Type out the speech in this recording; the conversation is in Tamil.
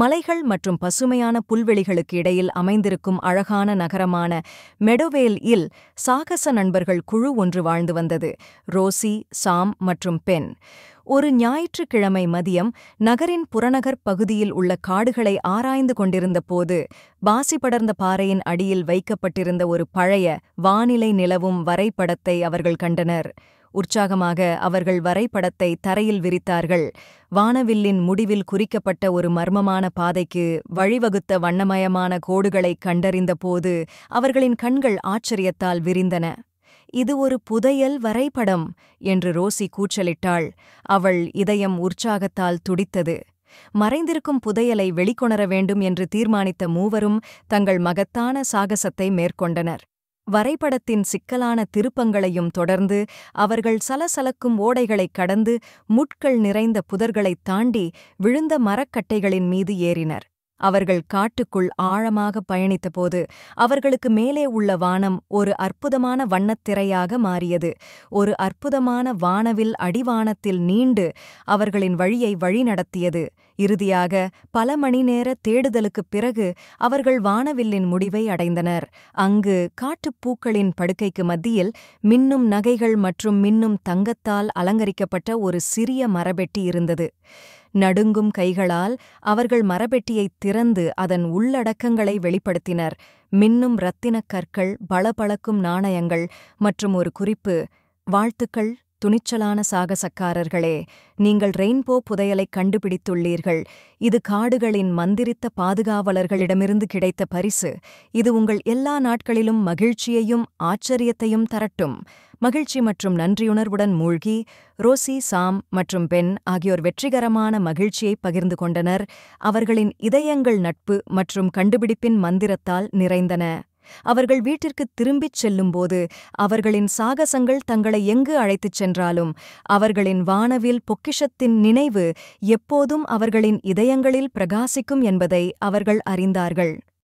மலைகள் மற்றும் பசுமையான புல்வெளிகளுக்கு இடையில் அமைந்திருக்கும் அழகான நகரமான மெடோவேல் இல் சாகச நண்பர்கள் குழு ஒன்று வாழ்ந்து வந்தது ரோசி சாம் மற்றும் பென் ஒரு ஞாயிற்றுக்கிழமை மதியம் நகரின் புறநகர் பகுதியில் உள்ள காடுகளை ஆராய்ந்து கொண்டிருந்த போது பாசி படர்ந்த பாறையின் அடியில் வைக்கப்பட்டிருந்த ஒரு பழைய வானிலை நிலவும் வரைபடத்தை அவர்கள் கண்டனர் உற்சாகமாக அவர்கள் வரைபடத்தை தரையில் விரித்தார்கள் வானவில்லின் முடிவில் குறிக்கப்பட்ட ஒரு மர்மமான பாதைக்கு வழிவகுத்த வண்ணமயமான கோடுகளைக் கண்டறிந்தபோது அவர்களின் கண்கள் ஆச்சரியத்தால் விரிந்தன இது ஒரு புதையல் வரைபடம் என்று ரோசி கூச்சலிட்டாள் அவள் இதயம் உற்சாகத்தால் துடித்தது மறைந்திருக்கும் புதையலை வெளிக்கொணர வேண்டும் என்று தீர்மானித்த மூவரும் தங்கள் மகத்தான சாகசத்தை மேற்கொண்டனர் வரைபடத்தின் சிக்கலான திருப்பங்களையும் தொடர்ந்து அவர்கள் சலசலக்கும் ஓடைகளைக் கடந்து முட்கள் நிறைந்த புதர்களைத் தாண்டி விழுந்த மரக்கட்டைகளின் மீது ஏறினர் அவர்கள் காட்டுக்குள் ஆழமாக பயணித்தபோது அவர்களுக்கு மேலே உள்ள வானம் ஒரு அற்புதமான வண்ணத்திரையாக மாறியது ஒரு அற்புதமான வானவில் அடிவானத்தில் நீண்டு அவர்களின் வழியை வழிநடத்தியது இறுதியாக பல மணி நேர தேடுதலுக்குப் பிறகு அவர்கள் வானவில்லின் முடிவை அடைந்தனர் அங்கு காட்டுப்பூக்களின் படுக்கைக்கு மத்தியில் மின்னும் நகைகள் மற்றும் மின்னும் தங்கத்தால் அலங்கரிக்கப்பட்ட ஒரு சிறிய மரபெட்டி இருந்தது நடுங்கும் கைகளால் அவர்கள் மரபெட்டியைத் திறந்து அதன் உள்ளடக்கங்களை வெளிப்படுத்தினர் மின்னும் இரத்தினக் கற்கள் பளபளக்கும் நாணயங்கள் மற்றும் ஒரு குறிப்பு வாழ்த்துக்கள் துணிச்சலான சாகசக்காரர்களே நீங்கள் ரெயின்போ புதையலை கண்டுபிடித்துள்ளீர்கள் இது காடுகளின் மந்திரித்த பாதுகாவலர்களிடமிருந்து கிடைத்த பரிசு இது உங்கள் எல்லா நாட்களிலும் மகிழ்ச்சியையும் ஆச்சரியத்தையும் தரட்டும் மகிழ்ச்சி மற்றும் நன்றியுணர்வுடன் மூழ்கி ரோசி சாம் மற்றும் பென் ஆகியோர் வெற்றிகரமான மகிழ்ச்சியை பகிர்ந்து கொண்டனர் அவர்களின் இதயங்கள் நட்பு மற்றும் கண்டுபிடிப்பின் மந்திரத்தால் நிறைந்தன அவர்கள் வீட்டிற்கு திரும்பிச் செல்லும்போது அவர்களின் சாகசங்கள் தங்களை எங்கு அழைத்துச் சென்றாலும் அவர்களின் வானவில் பொக்கிஷத்தின் நினைவு எப்போதும் அவர்களின் இதயங்களில் பிரகாசிக்கும் என்பதை அவர்கள் அறிந்தார்கள்